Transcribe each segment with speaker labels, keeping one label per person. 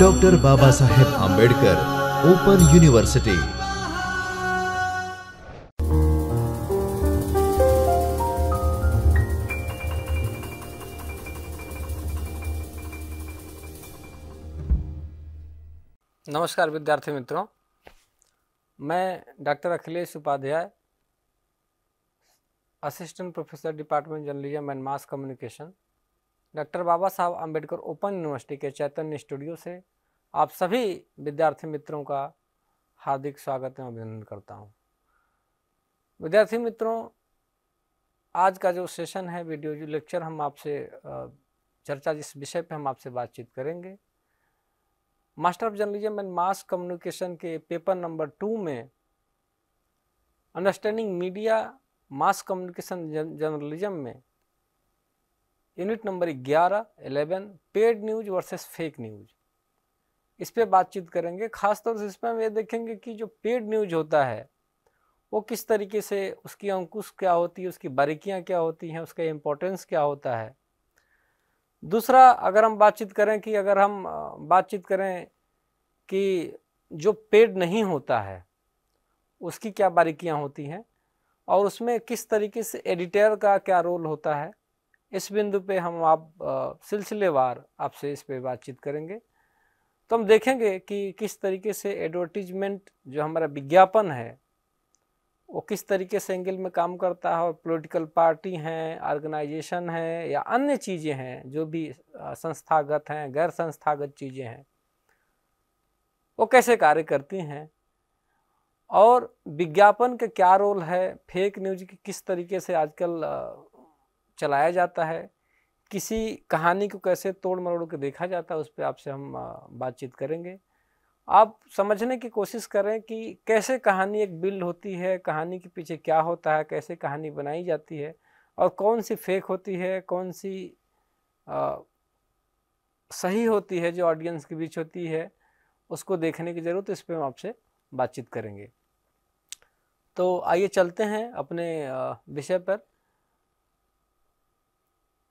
Speaker 1: Doctor Baba Saheb Ambedkar open university नमस्कार विद्यार्थी मित्रों मैं doctor Akhilesh Upadhyay assistant professor department journalism and mass communication doctor Baba Sahab Ambedkar open university के चैतन्य स्टूडियो से आप सभी विद्यार्थी मित्रों का हार्दिक स्वागत एवं अभिनंदन करता हूँ विद्यार्थी मित्रों आज का जो सेशन है वीडियो जो लेक्चर हम आपसे चर्चा जिस विषय पे हम आपसे बातचीत करेंगे master of journalism and mass communication के पेपर नंबर टू में understanding media mass communication journalism में unit number 11, 11 paid news versus fake news इस पर बातचीत करेंगे खासतौर से इसमें हम ये देखेंगे कि जो पेड न्यूज होता है वो किस तरीके से उसकी अंकुश क्या होती है उसकी बारीकियाँ क्या होती हैं उसका इम्पोर्टेंस क्या होता है दूसरा अगर हम बातचीत करें कि अगर हम बातचीत करें कि जो पेड नहीं होता है उसकी क्या बारीकियाँ होती हैं और उसमें किस तरीके से एडिटर का क्या रोल होता है इस बिंदु पे हम आप सिलसिलेवार आपसे इस पे बातचीत करेंगे तो हम देखेंगे कि किस तरीके से एडवर्टीजमेंट जो हमारा विज्ञापन है वो किस तरीके से एंगल में काम करता है और पॉलिटिकल पार्टी हैं ऑर्गेनाइजेशन हैं या अन्य चीज़ें हैं जो भी संस्थागत हैं गैर संस्थागत चीज़ें हैं वो कैसे कार्य करती हैं और विज्ञापन का क्या रोल है फेक न्यूज की किस तरीके से आजकल चलाया जाता है किसी कहानी को कैसे तोड़ मरोड़ के देखा जाता है उस पर आपसे हम बातचीत करेंगे आप समझने की कोशिश करें कि कैसे कहानी एक बिल्ड होती है कहानी के पीछे क्या होता है कैसे कहानी बनाई जाती है और कौन सी फेक होती है कौन सी आ, सही होती है जो ऑडियंस के बीच होती है उसको देखने की ज़रूरत इस पर हम आपसे बातचीत करेंगे तो आइए चलते हैं अपने विषय पर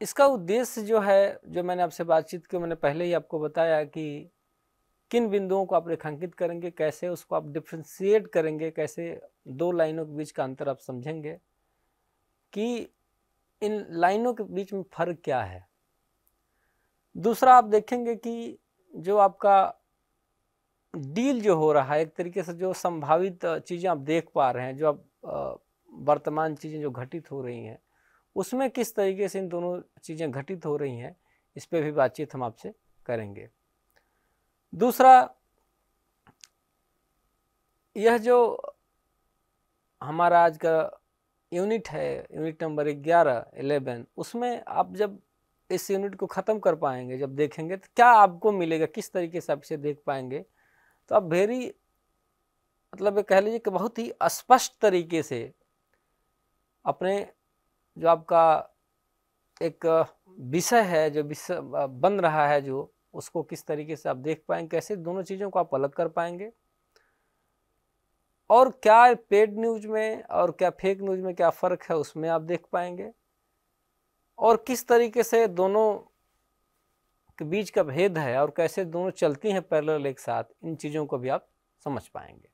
Speaker 1: इसका उद्देश्य जो है जो मैंने आपसे बातचीत की मैंने पहले ही आपको बताया कि किन बिंदुओं को आप रेखांकित करेंगे कैसे उसको आप डिफ्रेंशिएट करेंगे कैसे दो लाइनों के बीच का अंतर आप समझेंगे कि इन लाइनों के बीच में फ़र्क क्या है दूसरा आप देखेंगे कि जो आपका डील जो हो रहा है एक तरीके से जो संभावित चीज़ें आप देख पा रहे हैं जो आप वर्तमान चीज़ें जो घटित हो रही हैं उसमें किस तरीके से इन दोनों चीज़ें घटित हो रही हैं इस पर भी बातचीत हम आपसे करेंगे दूसरा यह जो हमारा आज का यूनिट है यूनिट नंबर ग्यारह एलेवन उसमें आप जब इस यूनिट को ख़त्म कर पाएंगे जब देखेंगे तो क्या आपको मिलेगा किस तरीके से आप इसे देख पाएंगे तो आप वेरी मतलब कह लीजिए कि बहुत ही स्पष्ट तरीके से अपने जो आपका एक विषय है जो विषय बन रहा है जो उसको किस तरीके से आप देख पाएंगे कैसे दोनों चीज़ों को आप अलग कर पाएंगे और क्या पेड न्यूज़ में और क्या फेक न्यूज़ में क्या फ़र्क है उसमें आप देख पाएंगे और किस तरीके से दोनों के बीच का भेद है और कैसे दोनों चलती हैं पैरेलल एक साथ इन चीज़ों को भी आप समझ पाएंगे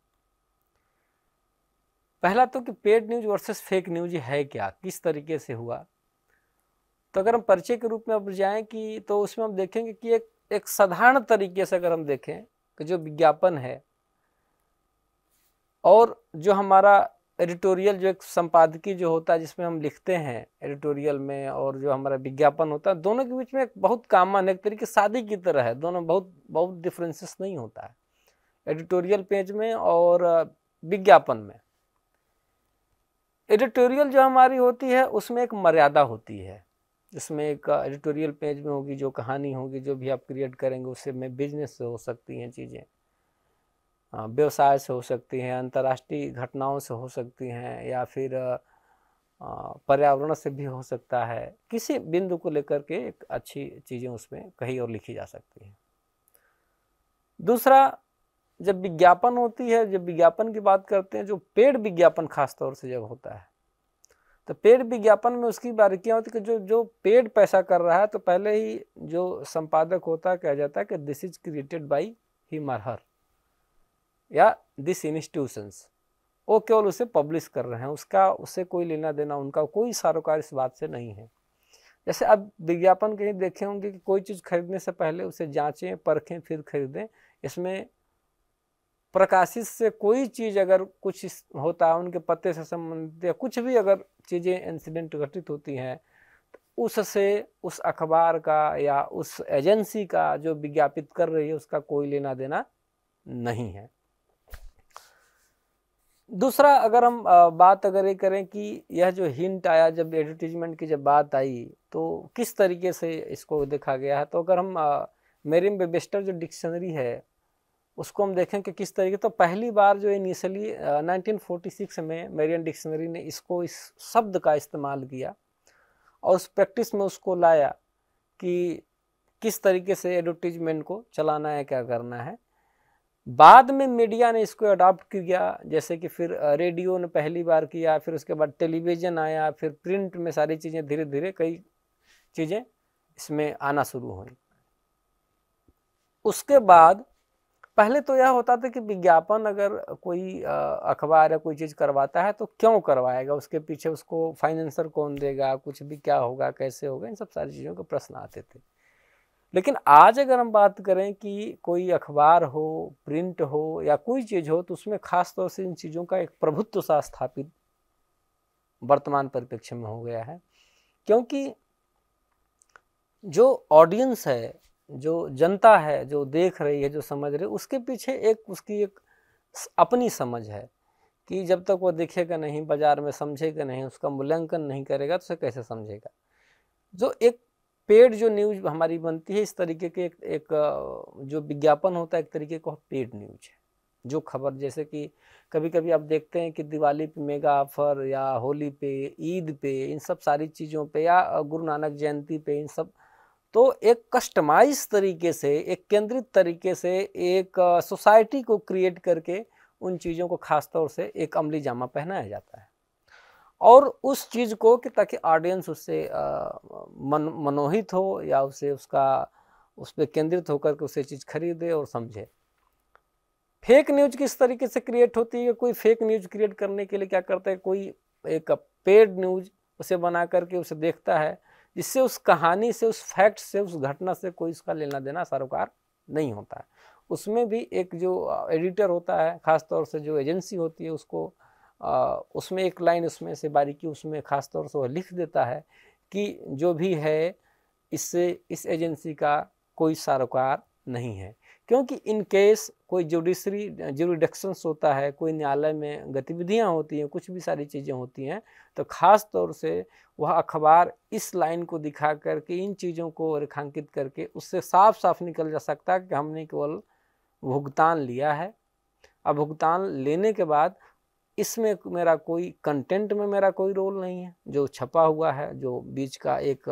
Speaker 1: पहला तो कि paid news versus fake news है क्या किस तरीके से हुआ तो अगर हम परिचय के रूप में अब जाएं कि तो उसमें हम देखेंगे कि एक एक साधारण तरीके से अगर हम देखें कि जो विज्ञापन है और जो हमारा एडिटोरियल जो एक संपादकीय जो होता है जिसमें हम लिखते हैं एडिटोरियल में और जो हमारा विज्ञापन होता है दोनों के बीच में एक बहुत कामन एक तरीके शादी की तरह है दोनों बहुत बहुत डिफरेंसेस नहीं होता है एडिटोरियल पेज में और विज्ञापन में एडिटोरियल जो हमारी होती है उसमें एक मर्यादा होती है इसमें एक एडिटोरियल पेज में होगी जो कहानी होगी जो भी आप क्रिएट करेंगे उससे में बिजनेस से हो सकती हैं चीज़ें व्यवसाय से हो सकती हैं अंतर्राष्ट्रीय घटनाओं से हो सकती हैं या फिर पर्यावरण से भी हो सकता है किसी बिंदु को लेकर के एक अच्छी चीज़ें उसमें कही और लिखी जा सकती हैं दूसरा जब विज्ञापन होती है जब विज्ञापन की बात करते हैं जो पेड विज्ञापन खासतौर से जब होता है तो पेड विज्ञापन में उसकी बारीकियाँ होती है कि जो जो पेड पैसा कर रहा है तो पहले ही जो संपादक होता है कहा जाता है कि दिस इज क्रिएटेड बाई ही मरहर या दिस इंस्टीट्यूशंस वो केवल उसे पब्लिश कर रहे हैं उसका उससे कोई लेना देना उनका कोई सारोकार इस बात से नहीं है जैसे अब विज्ञापन कहीं देखे होंगे कि कोई चीज़ खरीदने से पहले उसे जांचें परखें फिर खरीदें इसमें प्रकाशित से कोई चीज़ अगर कुछ होता है उनके पते से संबंधित या कुछ भी अगर चीज़ें इंसिडेंट घटित होती हैं तो उससे उस अखबार का या उस एजेंसी का जो विज्ञापित कर रही है उसका कोई लेना देना नहीं है दूसरा अगर हम बात अगर ये करें कि यह जो हिंट आया जब एडवर्टीजमेंट की जब बात आई तो किस तरीके से इसको देखा गया है तो अगर हम मेरिम बेबेस्टर जो डिक्शनरी है उसको हम देखें कि किस तरीके तो पहली बार जो इनिशियली 1946 में मेरियन डिक्शनरी ने इसको इस शब्द का इस्तेमाल किया और उस प्रैक्टिस में उसको लाया कि किस तरीके से एडवर्टीजमेंट को चलाना है क्या करना है बाद में मीडिया ने इसको अडॉप्ट किया जैसे कि फिर रेडियो ने पहली बार किया फिर उसके बाद टेलीविज़न आया फिर प्रिंट में सारी चीज़ें धीरे धीरे कई चीज़ें इसमें आना शुरू हुई उसके बाद पहले तो यह होता था कि विज्ञापन अगर कोई अखबार या कोई चीज़ करवाता है तो क्यों करवाएगा उसके पीछे उसको फाइनेंसर कौन देगा कुछ भी क्या होगा कैसे होगा इन सब सारी चीज़ों के प्रश्न आते थे लेकिन आज अगर हम बात करें कि कोई अखबार हो प्रिंट हो या कोई चीज़ हो तो उसमें खास तौर से इन चीज़ों का एक प्रभुत्व सा स्थापित वर्तमान परिप्रेक्ष्य में हो गया है क्योंकि जो ऑडियंस है जो जनता है जो देख रही है जो समझ रही है उसके पीछे एक उसकी एक अपनी समझ है कि जब तक वो देखेगा नहीं बाजार में समझेगा नहीं उसका मूल्यांकन नहीं करेगा तो उसे कैसे समझेगा जो एक पेड जो न्यूज हमारी बनती है इस तरीके के एक, एक जो विज्ञापन होता है एक तरीके का पेड न्यूज है जो खबर जैसे कि कभी कभी आप देखते हैं कि दिवाली पे मेगा ऑफर या होली पे ईद पे इन सब सारी चीज़ों पे या गुरु नानक जयंती पे इन सब तो एक कस्टमाइज तरीके से एक केंद्रित तरीके से एक सोसाइटी को क्रिएट करके उन चीज़ों को ख़ास तौर से एक अमली जामा पहनाया जाता है और उस चीज़ को कि ताकि ऑडियंस उससे मन मनोहित हो या उसे उसका उस पर केंद्रित होकर के उसे चीज़ खरीदे और समझे फेक न्यूज किस तरीके से क्रिएट होती है कोई फेक न्यूज क्रिएट करने के लिए क्या करता है कोई एक पेड न्यूज उसे बना करके उसे देखता है जिससे उस कहानी से उस फैक्ट से उस घटना से कोई उसका लेना देना सरोकार नहीं होता है उसमें भी एक जो एडिटर होता है ख़ासतौर से जो एजेंसी होती है उसको आ, उसमें एक लाइन उसमें से बारीकी उसमें ख़ासतौर से वह लिख देता है कि जो भी है इससे इस एजेंसी का कोई सारोकार नहीं है क्योंकि इन केस कोई जुडिशरी जुडिडक्शंस होता है कोई न्यायालय में गतिविधियां होती हैं कुछ भी सारी चीज़ें होती हैं तो ख़ास तौर से वह अखबार इस लाइन को दिखा करके इन चीज़ों को रेखांकित करके उससे साफ साफ निकल जा सकता है कि हमने केवल भुगतान लिया है अब भुगतान लेने के बाद इसमें मेरा कोई कंटेंट में मेरा कोई रोल नहीं है जो छपा हुआ है जो बीच का एक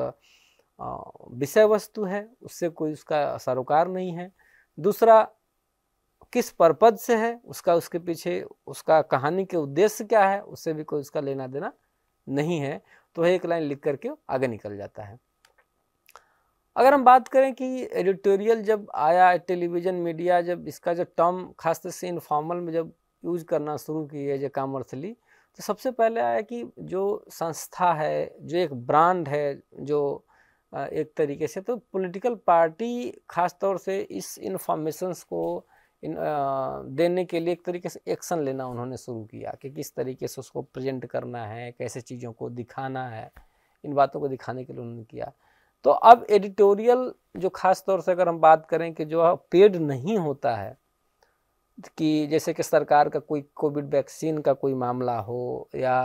Speaker 1: विषय वस्तु है उससे कोई उसका सरोकार नहीं है दूसरा किस पर्पज से है उसका उसके पीछे उसका कहानी के उद्देश्य क्या है उससे भी कोई उसका लेना देना नहीं है तो एक लाइन लिख करके आगे निकल जाता है अगर हम बात करें कि एडिटोरियल जब आया टेलीविज़न मीडिया जब इसका जो टर्म खासतौर से इनफॉर्मल में जब यूज करना शुरू की है जो कामर्थली तो सबसे पहले आया कि जो संस्था है जो एक ब्रांड है जो एक तरीके से तो पॉलिटिकल पार्टी ख़ास तौर से इस इन्फॉर्मेशंस को इन देने के लिए एक तरीके से एक्शन लेना उन्होंने शुरू किया कि किस तरीके से उसको प्रेजेंट करना है कैसे चीज़ों को दिखाना है इन बातों को दिखाने के लिए उन्होंने किया तो अब एडिटोरियल जो ख़ास तौर से अगर हम बात करें कि जो पेड नहीं होता है कि जैसे कि सरकार का कोई कोविड वैक्सीन का कोई मामला हो या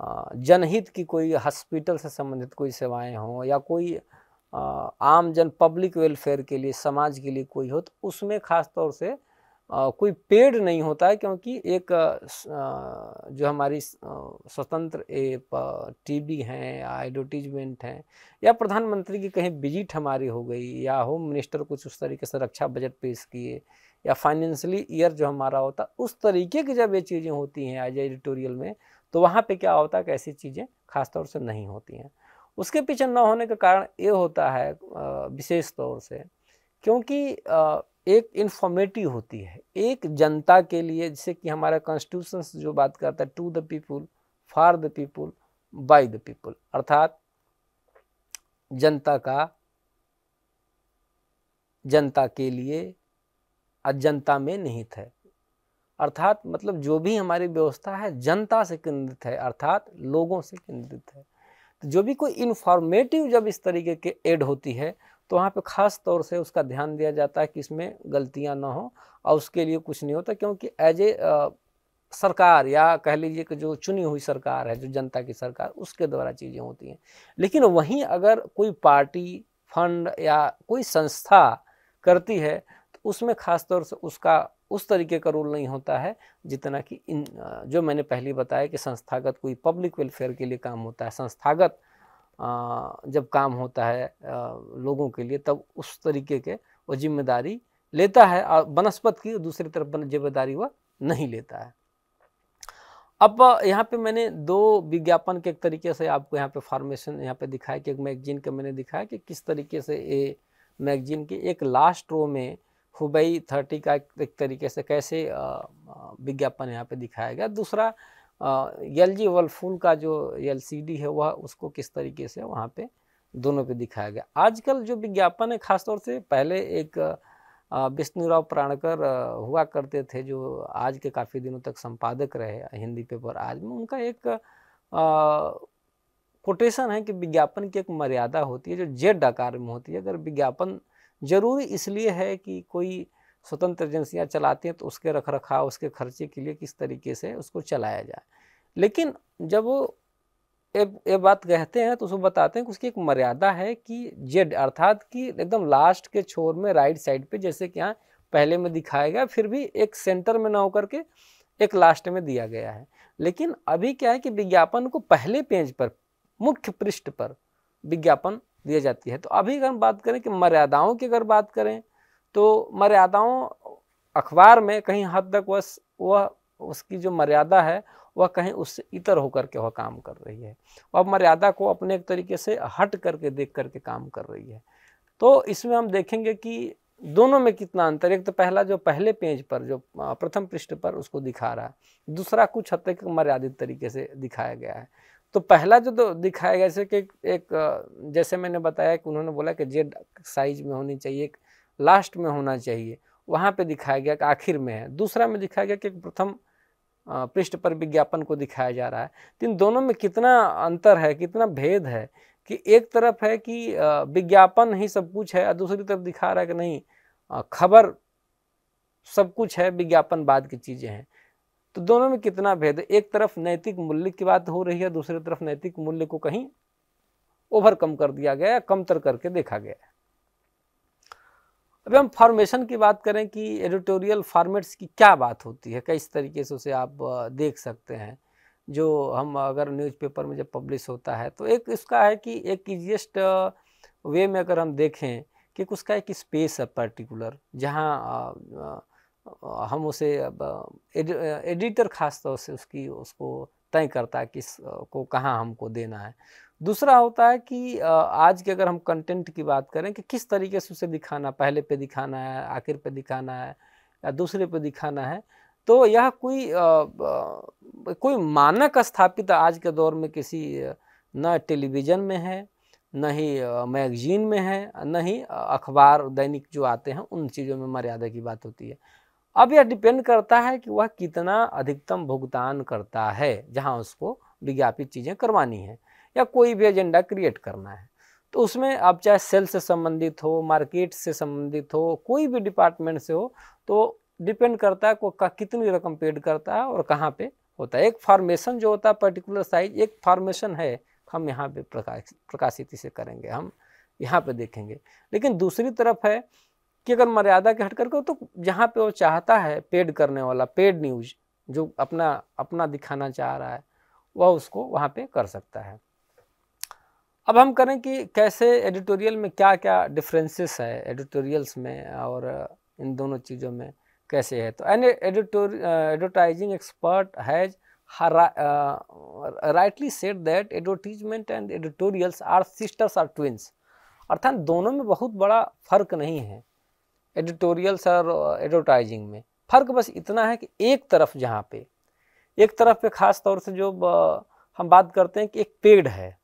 Speaker 1: जनहित की कोई हॉस्पिटल से संबंधित कोई सेवाएं हों या कोई आम जन पब्लिक वेलफेयर के लिए समाज के लिए कोई हो तो उसमें ख़ास तौर से कोई पेड नहीं होता है क्योंकि एक जो हमारी स्वतंत्र एप टीवी हैं एडवर्टीजमेंट हैं या प्रधानमंत्री की कहीं विजिट हमारी हो गई या होम मिनिस्टर कुछ उस तरीके से रक्षा बजट पेश किए या फाइनेंशियली ईयर जो हमारा होता उस तरीके की जब ये चीज़ें होती हैं आज एडिटोरियल में तो वहाँ पे क्या होता है कि ऐसी चीज़ें खासतौर से नहीं होती हैं उसके पीछे न होने का कारण ये होता है विशेष तौर से क्योंकि एक इन्फॉर्मेटिव होती है एक जनता के लिए जैसे कि हमारा कॉन्स्टिट्यूशन जो बात करता है to the people for the people by the people अर्थात जनता का जनता के लिए अजनता जनता में निहित है अर्थात मतलब जो भी हमारी व्यवस्था है जनता से केंद्रित है अर्थात लोगों से केंद्रित है तो जो भी कोई इन्फॉर्मेटिव जब इस तरीके के एड होती है तो वहाँ पे ख़ास तौर से उसका ध्यान दिया जाता है कि इसमें गलतियाँ ना हो और उसके लिए कुछ नहीं होता क्योंकि एज ए सरकार या कह लीजिए कि जो चुनी हुई सरकार है जो जनता की सरकार उसके द्वारा चीज़ें होती हैं लेकिन वहीं अगर कोई पार्टी फंड या कोई संस्था करती है तो उसमें ख़ास तौर से उसका उस तरीके का रोल नहीं होता है जितना कि इन जो मैंने पहले बताया कि संस्थागत कोई पब्लिक वेलफेयर के लिए काम होता है संस्थागत जब काम होता है लोगों के लिए तब उस तरीके के वो जिम्मेदारी लेता है और वनस्पत की दूसरी तरफ जिम्मेदारी वह नहीं लेता है अब यहाँ पे मैंने दो विज्ञापन के एक तरीके से आपको यहाँ पे फॉर्मेशन यहाँ पे दिखाया कि एक मैगजीन का मैंने दिखाया कि किस तरीके से ये मैगजीन के एक लास्ट रो में हुबई थर्टी का एक तरीके से कैसे विज्ञापन यहाँ पे दिखाया गया दूसरा एल जी वर्लफूल का जो एल है वह उसको किस तरीके से वहाँ पे दोनों पे दिखाया गया आजकल जो विज्ञापन है खासतौर से पहले एक विष्णुराव प्राणकर हुआ करते थे जो आज के काफ़ी दिनों तक संपादक रहे हिंदी पेपर आज में उनका एक कोटेशन है कि विज्ञापन की एक मर्यादा होती है जो जेड आकार में होती है अगर विज्ञापन ज़रूरी इसलिए है कि कोई स्वतंत्र एजेंसियाँ चलाती हैं तो उसके रख रखाव उसके खर्चे के लिए किस तरीके से उसको चलाया जाए लेकिन जब वो ये बात कहते हैं तो उसको बताते हैं कि उसकी एक मर्यादा है कि जेड अर्थात कि एकदम लास्ट के छोर में राइट साइड पे जैसे कि यहाँ पहले में दिखाया गया फिर भी एक सेंटर में ना होकर के एक लास्ट में दिया गया है लेकिन अभी क्या है कि विज्ञापन को पहले पेज पर मुख्य पृष्ठ पर विज्ञापन दिए जाती है तो अभी अगर हम बात करें कि मर्यादाओं की अगर बात करें तो मर्यादाओं अखबार में कहीं हद तक वह वह उसकी जो मर्यादा है वह कहीं उससे इतर होकर के वह काम कर रही है वह मर्यादा को अपने एक तरीके से हट करके देख करके काम कर रही है तो इसमें हम देखेंगे कि दोनों में कितना अंतर एक तो पहला जो पहले पेज पर जो प्रथम पृष्ठ पर उसको दिखा रहा है दूसरा कुछ हद तक मर्यादित तरीके से दिखाया गया है तो पहला जो दिखाया गया जैसे कि एक जैसे मैंने बताया कि उन्होंने बोला कि जेड साइज में होनी चाहिए एक लास्ट में होना चाहिए वहाँ पे दिखाया गया कि आखिर में है दूसरा में दिखाया गया कि प्रथम पृष्ठ पर विज्ञापन को दिखाया जा रहा है तो इन दोनों में कितना अंतर है कितना भेद है कि एक तरफ है कि विज्ञापन ही सब कुछ है और दूसरी तरफ दिखा रहा है कि नहीं खबर सब कुछ है विज्ञापन बाद की चीज़ें हैं तो दोनों में कितना भेद एक तरफ नैतिक मूल्य की बात हो रही है दूसरी तरफ नैतिक मूल्य को कहीं ओवरकम कर दिया गया कमतर करके देखा गया है अभी हम फॉर्मेशन की बात करें कि एडिटोरियल फॉर्मेट्स की क्या बात होती है किस तरीके से उसे आप देख सकते हैं जो हम अगर न्यूज़पेपर में जब पब्लिश होता है तो एक इसका है कि एक ईजिएस्ट वे में अगर हम देखें कि उसका एक स्पेस है पर्टिकुलर जहाँ हम उसे अब एडिटर ख़ास तौर से उसकी उसको तय करता है किस को कहाँ हमको देना है दूसरा होता है कि आज के अगर हम कंटेंट की बात करें कि किस तरीके से उसे दिखाना पहले पे दिखाना है आखिर पे दिखाना है या दूसरे पे दिखाना है तो यह कोई कोई मानक स्थापित आज के दौर में किसी न टेलीविज़न में है न ही मैगजीन में है न ही अखबार दैनिक जो आते हैं उन चीज़ों में मर्यादा की बात होती है अब यह डिपेंड करता है कि वह कितना अधिकतम भुगतान करता है जहां उसको विज्ञापित चीज़ें करवानी है या कोई भी एजेंडा क्रिएट करना है तो उसमें आप चाहे सेल से संबंधित हो मार्केट से संबंधित हो कोई भी डिपार्टमेंट से हो तो डिपेंड करता है को कितनी रकम पेड करता है और कहाँ पे होता है एक फार्मेशन जो होता है पर्टिकुलर साइज एक फार्मेशन है हम यहाँ पे प्रकाश प्रकाशित इसे करेंगे हम यहाँ पे देखेंगे लेकिन दूसरी तरफ है कि अगर मर्यादा के हट करके तो जहाँ पे वो चाहता है पेड करने वाला पेड न्यूज जो अपना अपना दिखाना चाह रहा है वह उसको वहाँ पे कर सकता है अब हम करें कि कैसे एडिटोरियल में क्या क्या डिफरेंसेस है एडिटोरियल्स में और इन दोनों चीज़ों में कैसे है तो an editor advertising expert has rightly said that advertisement and editorials are sisters are twins अर्थात दोनों में बहुत बड़ा फर्क नहीं है एडिटोरियल्स और एडवर्टाइजिंग में फ़र्क बस इतना है कि एक तरफ जहाँ पे एक तरफ पे ख़ास तौर से जो uh, हम बात करते हैं कि एक पेड है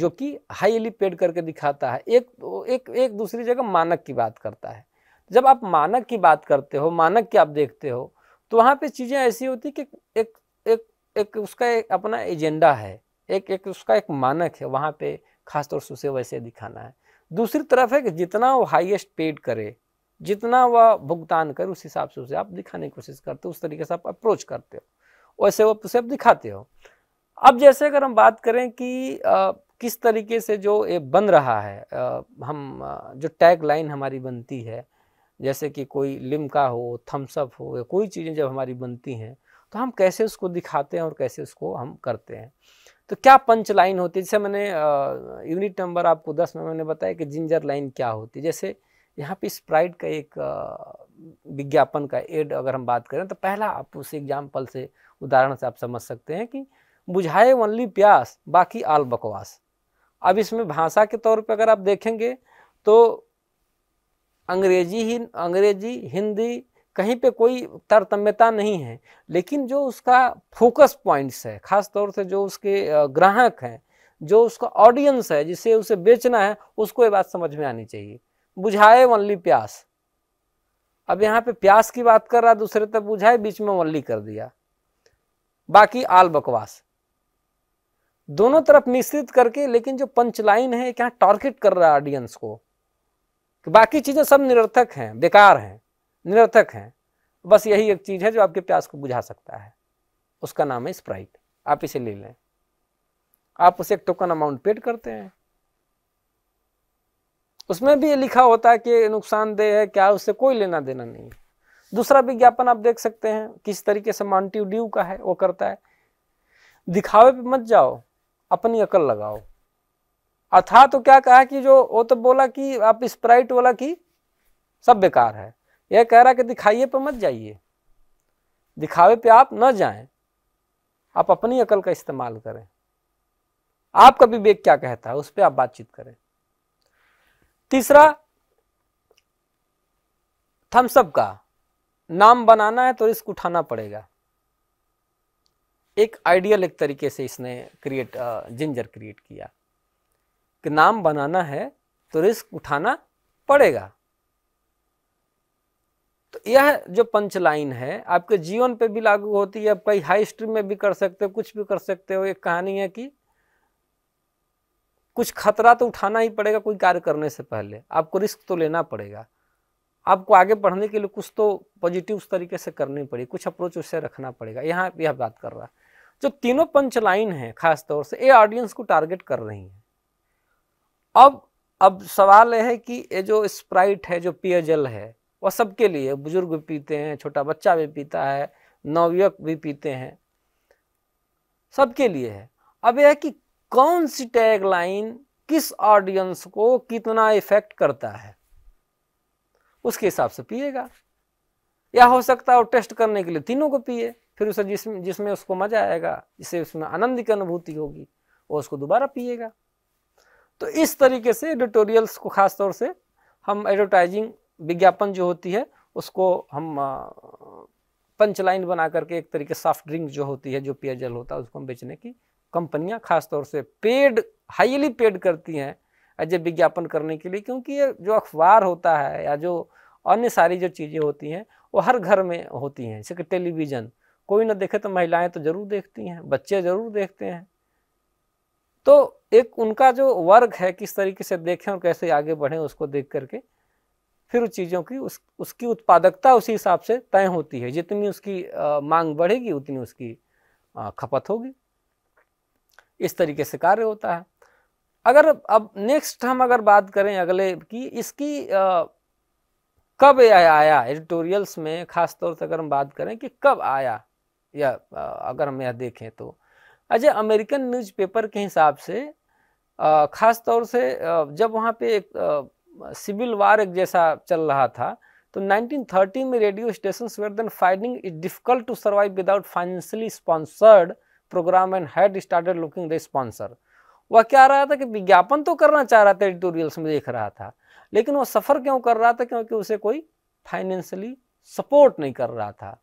Speaker 1: जो कि हाईली पेड करके दिखाता है एक एक एक दूसरी जगह मानक की बात करता है जब आप मानक की बात करते हो मानक की आप देखते हो तो वहाँ पे चीज़ें ऐसी होती कि एक एक एक उसका एक अपना एजेंडा है एक एक उसका एक मानक है वहाँ पे खासतौर से उसे वैसे दिखाना है दूसरी तरफ है कि जितना वो हाईएस्ट पेड करे जितना वह भुगतान करे उस हिसाब से उसे आप दिखाने की कोशिश करते हो उस तरीके से आप अप्रोच करते हो वैसे वो उसे आप दिखाते हो अब जैसे अगर हम बात करें कि आ, किस तरीके से जो ये बन रहा है आ, हम जो टैग लाइन हमारी बनती है जैसे कि कोई लिमका हो थम्सअप हो या कोई चीज़ें जब हमारी बनती हैं तो हम कैसे उसको दिखाते हैं और कैसे उसको हम करते हैं तो क्या पंच लाइन होती है जैसे मैंने यूनिट नंबर आपको दस में मैंने बताया कि जिंजर लाइन क्या होती है जैसे यहाँ पे स्प्राइट का एक विज्ञापन का एड अगर हम बात करें तो पहला आप उस एग्जाम्पल से उदाहरण से आप समझ सकते हैं कि बुझाए ओनली प्यास बाकी आल बकवास अब इसमें भाषा के तौर पर अगर आप देखेंगे तो अंग्रेजी ही अंग्रेजी हिंदी कहीं पे कोई तारतम्यता नहीं है लेकिन जो उसका फोकस पॉइंट्स है खास तौर से जो उसके ग्राहक हैं जो उसका ऑडियंस है जिसे उसे बेचना है उसको ये बात समझ में आनी चाहिए बुझाए वनली प्यास अब यहाँ पे प्यास की बात कर रहा दूसरे तक बुझाए बीच में वनली कर दिया बाकी आल बकवास दोनों तरफ मिश्रित करके लेकिन जो पंचलाइन है क्या टारगेट कर रहा है ऑडियंस को कि बाकी चीजें सब निरर्थक हैं बेकार हैं निरर्थक हैं बस यही एक चीज़ है जो आपके प्यास को बुझा सकता है उसका नाम है स्प्राइट आप इसे ले लें आप उसे एक टोकन अमाउंट पेड करते हैं उसमें भी ये लिखा होता है कि नुकसान दे है क्या उससे कोई लेना देना नहीं दूसरा विज्ञापन आप देख सकते हैं किस तरीके से मॉन्टी ड्यू का है वो करता है दिखावे पे मत जाओ अपनी अकल लगाओ अथा तो क्या कहा कि जो वो तो बोला कि आप स्प्राइट बोला की सब बेकार है यह कह रहा कि दिखाइए पर मत जाइए दिखावे पे आप न जाएं आप अपनी अकल का इस्तेमाल करें आपका विवेक क्या कहता है उस पर आप बातचीत करें तीसरा थम्सअप का नाम बनाना है तो रिस्क उठाना पड़ेगा एक आइडियल एक तरीके से इसने क्रिएट जिंजर क्रिएट किया कि नाम बनाना है तो रिस्क उठाना पड़ेगा तो यह जो पंच लाइन है आपके जीवन पे भी लागू होती है आप कहीं हाई स्ट्रीम में भी कर सकते हो कुछ भी कर सकते हो एक कहानी है कि कुछ खतरा तो उठाना ही पड़ेगा कोई कार्य करने से पहले आपको रिस्क तो लेना पड़ेगा आपको आगे बढ़ने के लिए कुछ तो पॉजिटिव तरीके से करनी पड़ेगी कुछ अप्रोच उससे रखना पड़ेगा यहाँ यह बात कर रहा है जो तीनों पंच लाइन है खास तौर से ये ऑडियंस को टारगेट कर रही है अब अब सवाल यह है कि ये जो स्प्राइट है जो पेयजल है वह सबके लिए बुजुर्ग भी पीते हैं छोटा बच्चा भी पीता है नवयुवक भी पीते हैं सबके लिए है अब यह कि कौन सी टैग लाइन किस ऑडियंस को कितना इफेक्ट करता है उसके हिसाब से पिएगा या हो सकता है वो टेस्ट करने के लिए तीनों को पिए फिर उसे जिसमें जिसमें उसको मजा आएगा जिससे उसमें आनंद की अनुभूति होगी वो उसको दोबारा पिएगा तो इस तरीके से एडिटोरियल्स को खास तौर से हम एडवर्टाइजिंग विज्ञापन जो होती है उसको हम पंचलाइन बना करके एक तरीके सॉफ्ट ड्रिंक जो होती है जो पेयजल होता है उसको हम बेचने की कंपनियां खासतौर से पेड हाईली पेड करती हैं एज ए विज्ञापन करने के लिए क्योंकि ये जो अखबार होता है या जो अन्य सारी जो चीज़ें होती हैं वो हर घर में होती हैं जैसे कि टेलीविज़न कोई ना देखे तो महिलाएं तो ज़रूर देखती हैं बच्चे ज़रूर देखते हैं तो एक उनका जो वर्ग है किस तरीके से देखें और कैसे आगे बढ़ें उसको देख करके फिर उस चीज़ों की उस उसकी उत्पादकता उसी हिसाब से तय होती है जितनी उसकी आ, मांग बढ़ेगी उतनी उसकी आ, खपत होगी इस तरीके से कार्य होता है अगर अब नेक्स्ट हम अगर बात करें अगले की इसकी आ, कब आया एडिटोरियल्स में खास तौर से अगर हम बात करें कि कब आया या अगर हम यह देखें तो अजय अमेरिकन न्यूज़पेपर के हिसाब से ख़ास तौर से जब वहाँ पे एक सिविल वार एक जैसा चल रहा था तो 1930 में radio station were then finding it difficult to survive without financially sponsored program and had started looking the sponsor वह क्या रहा था कि विज्ञापन तो करना चाह रहा था एडिटोरियल्स में देख रहा था लेकिन वह सफ़र क्यों कर रहा था क्योंकि उसे कोई फाइनेंशियली सपोर्ट नहीं कर रहा था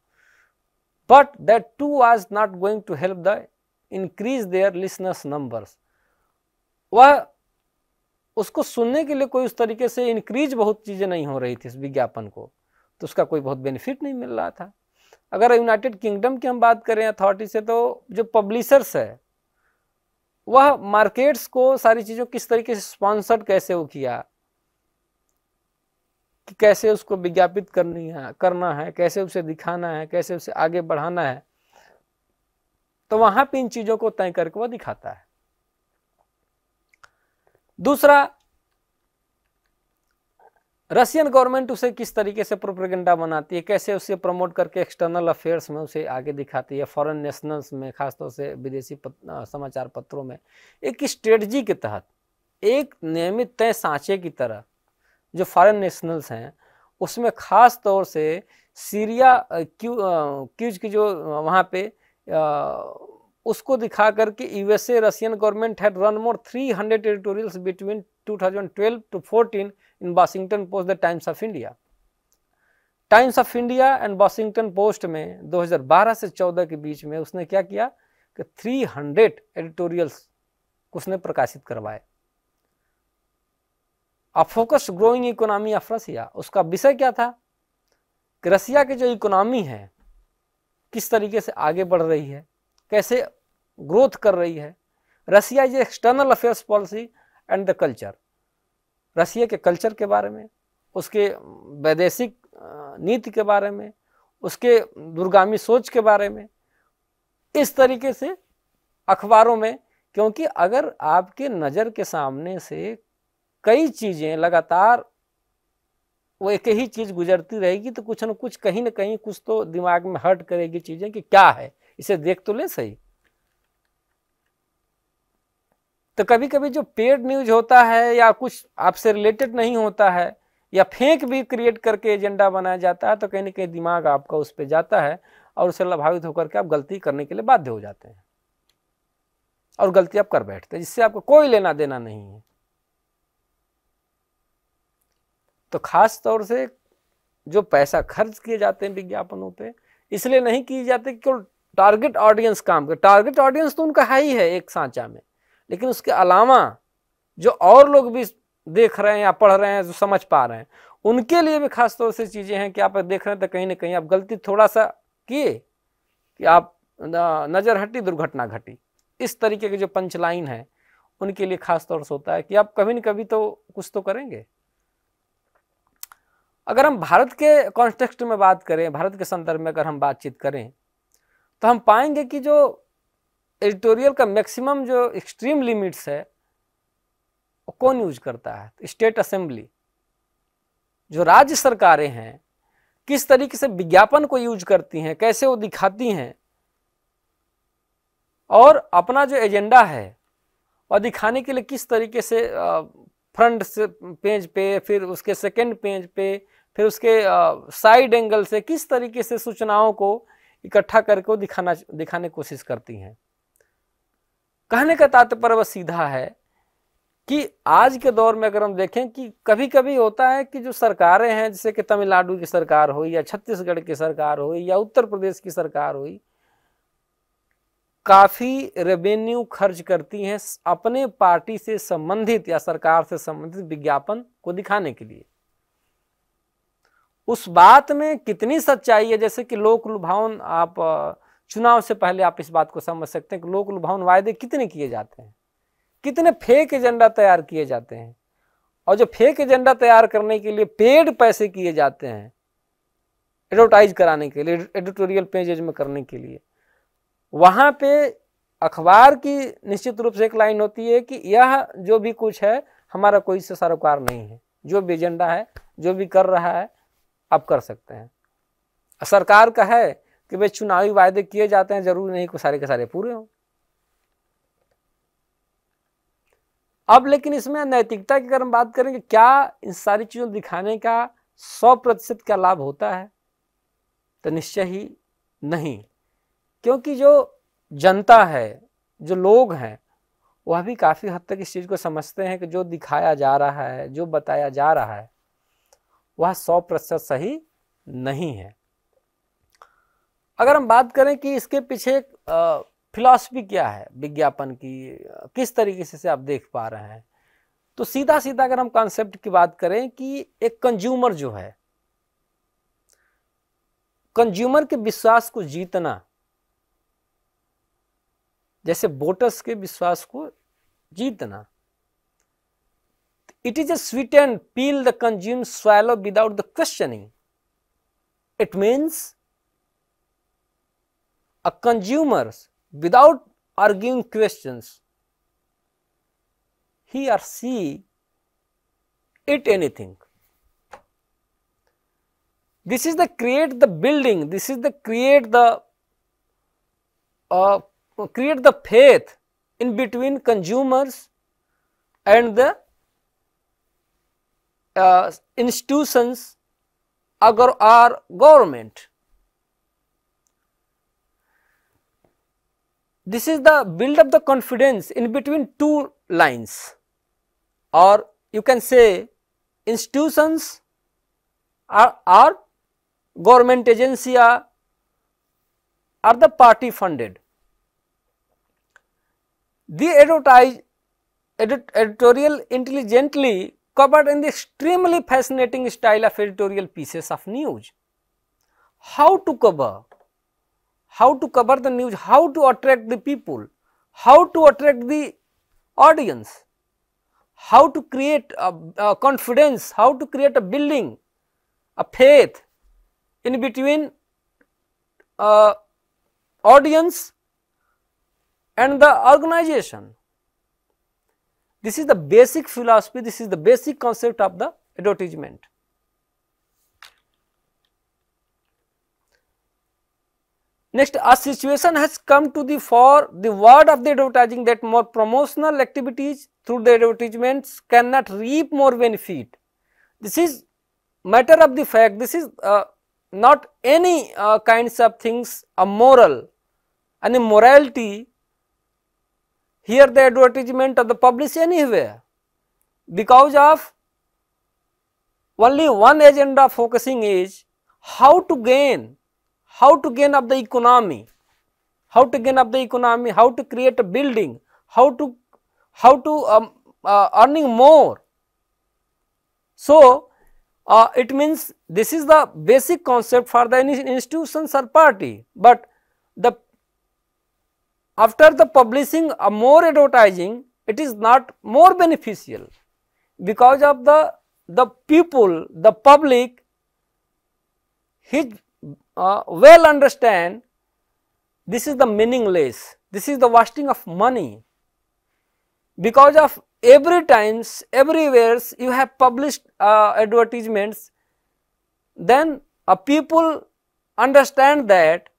Speaker 1: but that too was not going to help the increase their listeners numbers वह उसको सुनने के लिए कोई उस तरीके से इंक्रीज बहुत चीज़ें नहीं हो रही थी इस विज्ञापन को तो उसका कोई बहुत बेनिफिट नहीं मिल रहा था अगर यूनाइटेड किंगडम की हम बात करें अथॉरिटी से तो जो पब्लिशर्स है वह मार्केट्स को सारी चीज़ों किस तरीके से स्पॉन्सर्ड कैसे वो किया कि कैसे उसको विज्ञापित करनी है करना है कैसे उसे दिखाना है कैसे उसे आगे बढ़ाना है तो वहाँ पर इन चीज़ों को तय करके वह दिखाता है दूसरा रशियन गवर्नमेंट उसे किस तरीके से प्रोपेगेंडा बनाती है कैसे उसे प्रमोट करके एक्सटर्नल अफेयर्स में उसे आगे दिखाती है फॉरेन नेशनल्स में खासतौर से विदेशी पत, समाचार पत्रों में एक स्ट्रेटजी के तहत एक नियमित तय सांचे की तरह जो फॉरेन नेशनल्स हैं उसमें खास तौर से सीरिया क्यू क्यूज की जो वहाँ पे आ, उसको दिखा करके USA Russian government had run more 300 territorials between 2012 to 14 in Washington Post the Times of India Times of India and Washington Post में 2012 से 14 के बीच में उसने क्या किया कि 300 हंड्रेड एडिटोरियल्स उसने प्रकाशित करवाए a focus growing economy of Russia उसका विषय क्या था कि रसिया की जो इकोनॉमी है किस तरीके से आगे बढ़ रही है कैसे ग्रोथ कर रही है Russia is external affairs policy and the culture Russia के कल्चर के बारे में उसके वैदेशिक नीति के बारे में उसके दुर्गामी सोच के बारे में इस तरीके से अखबारों में क्योंकि अगर आपके नज़र के सामने से कई चीज़ें लगातार वो एक ही चीज़ गुजरती रहेगी तो कुछ न कुछ कहीं ना कहीं कुछ तो दिमाग में हर्ट करेगी चीज़ें कि क्या है इसे देख तो ले सही तो कभी कभी जो पेड न्यूज होता है या कुछ आपसे रिलेटेड नहीं होता है या फेंक भी क्रिएट करके एजेंडा बनाया जाता है तो कहीं ना कहीं दिमाग आपका उस पर जाता है और उससे प्रभावित होकर के आप गलती करने के लिए बाध्य हो जाते हैं और गलती आप कर बैठते हैं जिससे आपको कोई लेना देना नहीं है तो खास तौर से जो पैसा खर्च किए जाते हैं विज्ञापनों पे इसलिए नहीं किए जाते केवल टारगेट ऑडियंस काम कर टारगेट ऑडियंस तो उनका है ही है एक सांचा में लेकिन उसके अलावा जो और लोग भी देख रहे हैं या पढ़ रहे हैं जो समझ पा रहे हैं उनके लिए भी खास तौर से चीज़ें हैं कि आप देख रहे हैं तो कहीं ना कहीं आप गलती थोड़ा सा किए कि आप नज़र हटी दुर्घटना घटी इस तरीके के जो पंचलाइन है उनके लिए खास तौर से होता है कि आप कभी ना कभी तो कुछ तो करेंगे अगर हम भारत के कॉन्टेक्स्ट में बात करें भारत के संदर्भ में अगर हम बातचीत करें तो हम पाएंगे कि जो एडिटोरियल का मैक्सिमम जो एक्सट्रीम लिमिट्स है वो कौन यूज करता है स्टेट असेंबली जो राज्य सरकारें हैं किस तरीके से विज्ञापन को यूज करती हैं कैसे वो दिखाती हैं और अपना जो एजेंडा है वह दिखाने के लिए किस तरीके से फ्रंट से पेज पे फिर उसके सेकेंड पेज पे फिर उसके साइड एंगल से किस तरीके से सूचनाओं को इकट्ठा करके दिखाना दिखाने की कोशिश करती हैं कहने का तात्पर्य सीधा है कि आज के दौर में अगर हम देखें कि कभी कभी होता है कि जो सरकारें हैं जैसे कि तमिलनाडु की सरकार हुई या छत्तीसगढ़ की सरकार हुई या उत्तर प्रदेश की सरकार हुई काफ़ी रेवेन्यू खर्च करती हैं अपने पार्टी से संबंधित या सरकार से संबंधित विज्ञापन को दिखाने के लिए उस बात में कितनी सच्चाई है जैसे कि लोक लुभावन आप चुनाव से पहले आप इस बात को समझ सकते हैं कि लोक लुभावन वायदे कितने किए जाते हैं कितने फेक एजेंडा तैयार किए जाते हैं और जो फेक एजेंडा तैयार करने के लिए पेड पैसे किए जाते हैं एडवर्टाइज कराने के लिए एडिटोरियल पेजेज में करने के लिए वहां पे अखबार की निश्चित रूप से एक लाइन होती है कि यह जो भी कुछ है हमारा कोई से सरोकार नहीं है जो भी एजेंडा है जो भी कर रहा है आप कर सकते हैं सरकार का है कि भाई चुनावी वायदे किए जाते हैं जरूरी नहीं कि सारे के सारे पूरे हों अब लेकिन इसमें नैतिकता की अगर हम बात करें कि क्या इन सारी चीज़ों दिखाने का सौ प्रतिशत का लाभ होता है तो निश्चय ही नहीं क्योंकि जो जनता है जो लोग हैं वह भी काफ़ी हद तक इस चीज़ को समझते हैं कि जो दिखाया जा रहा है जो बताया जा रहा है वह सौ प्रतिशत सही नहीं है अगर हम बात करें कि इसके पीछे फिलॉसफी क्या है विज्ञापन की किस तरीके से, से आप देख पा रहे हैं तो सीधा सीधा अगर हम कॉन्सेप्ट की बात करें कि एक कंज्यूमर जो है कंज्यूमर के विश्वास को जीतना जैसे वोटर्स के विश्वास को जीतना it is a sweet and peel the consume swallow without the questioning it means a consumers without arguing questions. He or she eat anything. This is the create the building, this is the create the uh, create the faith in between consumers and the uh, institutions or, or government. this is the build up the confidence in between two lines or you can say institutions are, are government agency are, are the party funded. The advertise, edit, editorial intelligently covered in the extremely fascinating style of editorial pieces of news. How to cover? how to cover the news, how to attract the people, how to attract the audience, how to create a, a confidence, how to create a building, a faith in between uh, audience and the organization. This is the basic philosophy, this is the basic concept of the advertisement. Next, a situation has come to the fore, the word of the advertising that more promotional activities through the advertisements cannot reap more benefit. This is matter of the fact, this is uh, not any uh, kinds of things moral and morality. Here the advertisement of the publish anywhere because of only one agenda focusing is how to gain how to gain up the economy, how to gain up the economy, how to create a building, how to how to um, uh, earning more. So, uh, it means this is the basic concept for the institutions or party, but the after the publishing a uh, more advertising it is not more beneficial because of the the people the public his uh, well understand this is the meaningless, this is the wasting of money because of every times everywhere you have published uh, advertisements then uh, people understand that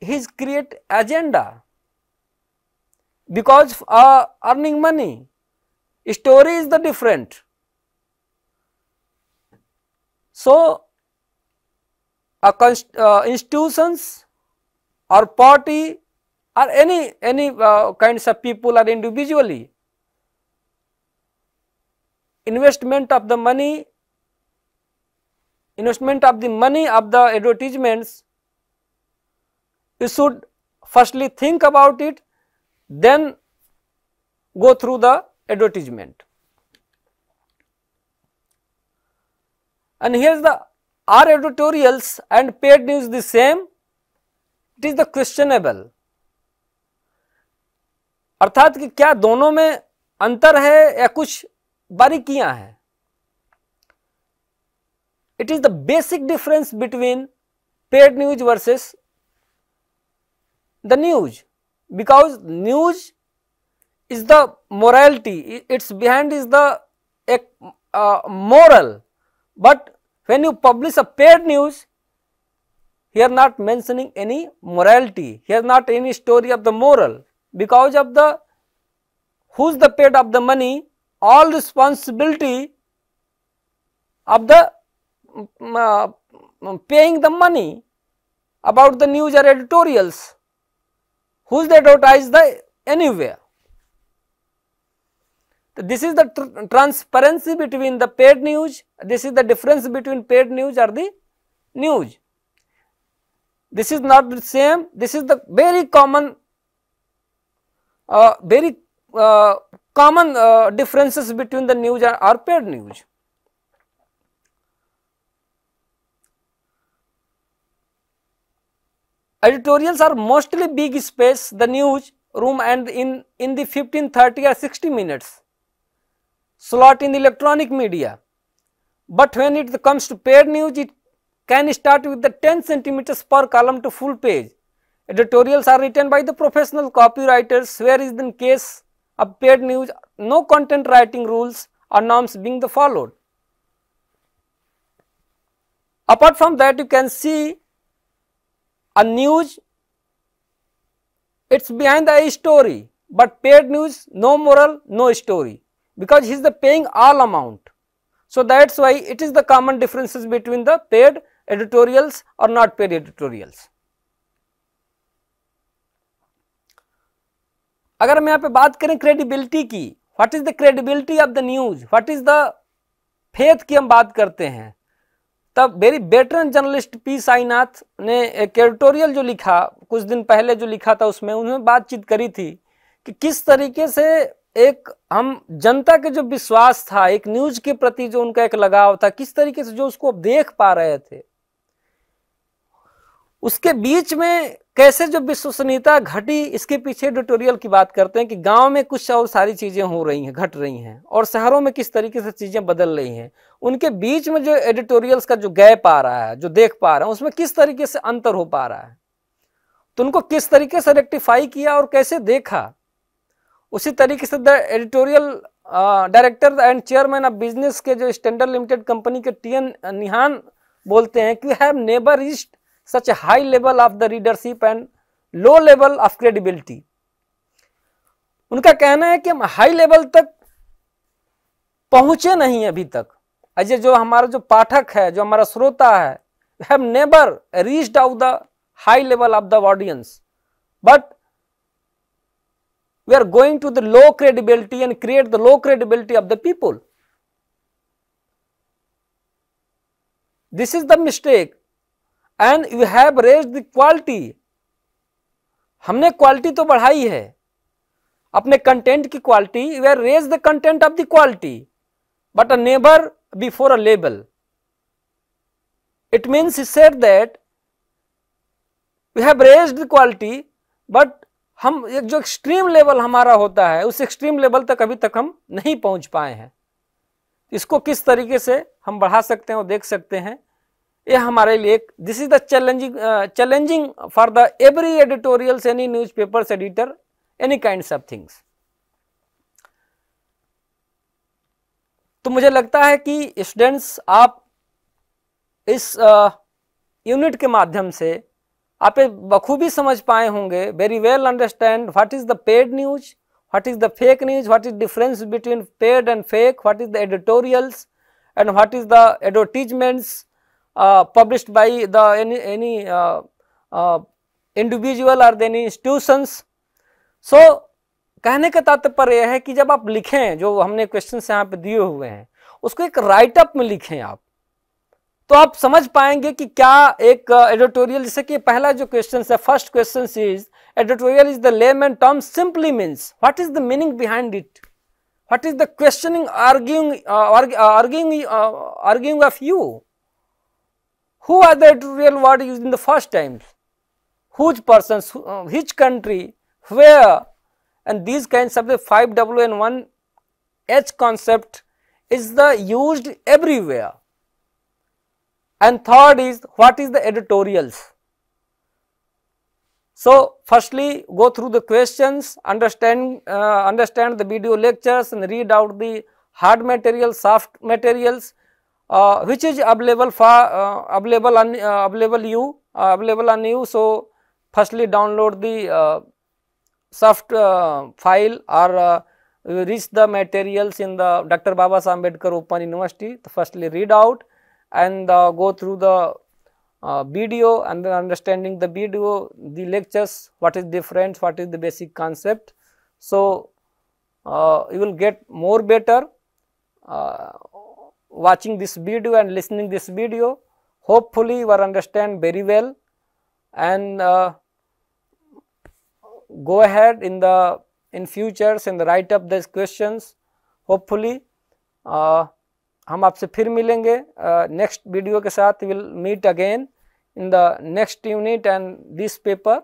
Speaker 1: his create agenda because uh, earning money story is the different so uh, institutions or party or any any uh, kinds of people or individually investment of the money investment of the money of the advertisements you should firstly think about it then go through the advertisement and here is the Are editorials and paid news the same? It is the questionable. अर्थात कि क्या दोनों में अंतर है या कुछ बारीकियां हैं it is the basic difference between paid news versus the news because news is the morality it's behind is the एक moral but When you publish a paid news, are not mentioning any morality, here not any story of the moral because of the who is the paid of the money, all responsibility of the mm, uh, mm, paying the money about the news or editorials, who is the advertised the anywhere. So, this is the tr transparency between the paid news this is the difference between paid news or the news. This is not the same, this is the very common, uh, very uh, common uh, differences between the news and or paid news. Editorials are mostly big space, the news room and in, in the 15, 30 or 60 minutes slot in electronic media but when it comes to paid news, it can start with the 10 centimeters per column to full page. Editorials are written by the professional copywriters, where is the case of paid news, no content writing rules or norms being the followed. Apart from that, you can see a news, it's behind the story, but paid news, no moral, no story, because he is the paying all amount. So that's why it is the common differences between the paid editorials or not paid editorials. अगर हम यहाँ पे बात करें credibility की what is the credibility of the news what is the faith की हम बात करते हैं तब very veteran journalist P Sainath ने एक एडिटोरियल जो लिखा कुछ दिन पहले जो लिखा था उसमें उन्होंने बातचीत करी थी कि किस तरीके से एक हम जनता के जो विश्वास था एक न्यूज के प्रति जो उनका एक लगाव था किस तरीके से जो उसको देख पा रहे थे उसके बीच में कैसे जो विश्वसनीयता घटी इसके पीछे एडिटोरियल की बात करते हैं कि गांव में कुछ और सारी चीज़ें हो रही हैं घट रही हैं और शहरों में किस तरीके से चीज़ें बदल रही हैं उनके बीच में जो एडिटोरियल्स का जो गैप आ रहा है जो देख पा रहा है उसमें किस तरीके से अंतर हो पा रहा है तो उनको किस तरीके से रेक्टिफाई किया और कैसे देखा उसी तरीके से the editorial director and chairman of business के जो स्टैंडर्ड लिमिटेड कंपनी के टी एन निहान बोलते हैं कि have never reached such high level of the readership and low level of credibility उनका कहना है कि हम हाई लेवल तक पहुंचे नहीं अभी तक अजय जो हमारा जो पाठक है जो हमारा श्रोता है have never reached out the high level of the audience but we are going to the low credibility and create the low credibility of the people. This is the mistake and we have raised the quality. हमने quality तो बढ़ाई है अपने content की quality have are raise the content of the quality but a never before a label it means said that we have raised the quality but हम एक जो extreme level हमारा होता है उस एक्सट्रीम लेवल तक अभी तक हम नहीं पहुंच पाए हैं इसको किस तरीके से हम बढ़ा सकते हैं और देख सकते हैं ये हमारे लिए एक this is the challenging challenging for the every editorials any news paper editor any kind of things तो मुझे लगता है कि स्टूडेंट्स आप इस यूनिट uh, के माध्यम से आप बखूबी समझ पाए होंगे very well understand what is the paid news what is the fake news what is difference between paid and fake what is the editorials and what is the advertisements publish by the any individual or the any institutions so कहने का तात्पर्य यह है कि जब आप लिखें जो हमने क्वेश्चन यहाँ पे दिए हुए हैं उसको एक राइटअप में लिखें आप तो आप समझ पाएंगे कि क्या एक एडिटोरियल जैसे कि पहला जो क्वेश्चन है first question is editorial is the layman term simply means what is the meaning behind it what is the questioning arguing arguing of you who are the editorial word use in the first time whose person which country who and these can सब five W and one H concept is the use everywhere and third is what is the editorials so firstly go through the questions understand uh, understand the video lectures and read out the hard material soft materials uh, which is available for uh, available on uh, available you uh, available on you so firstly download the uh, soft uh, file or uh, reach the materials in the dr baba sambedkar open university so firstly read out and uh, go through the video, uh, and then understanding the video, the lectures, what is difference, what is the basic concept. So, uh, you will get more better watching this video and listening this video. Hopefully, you will understand very well and uh, go ahead in the in futures in the write up these questions hopefully uh, हम आपसे फिर मिलेंगे next video के साथ will meet again in the next unit and this paper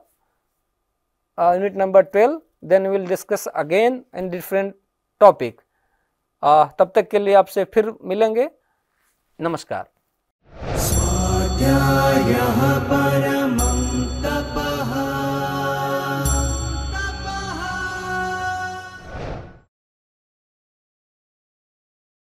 Speaker 1: unit number twelve then will discuss again in different topic तब तक के लिए आपसे फिर मिलेंगे नमस्कार क्या यहाँ पर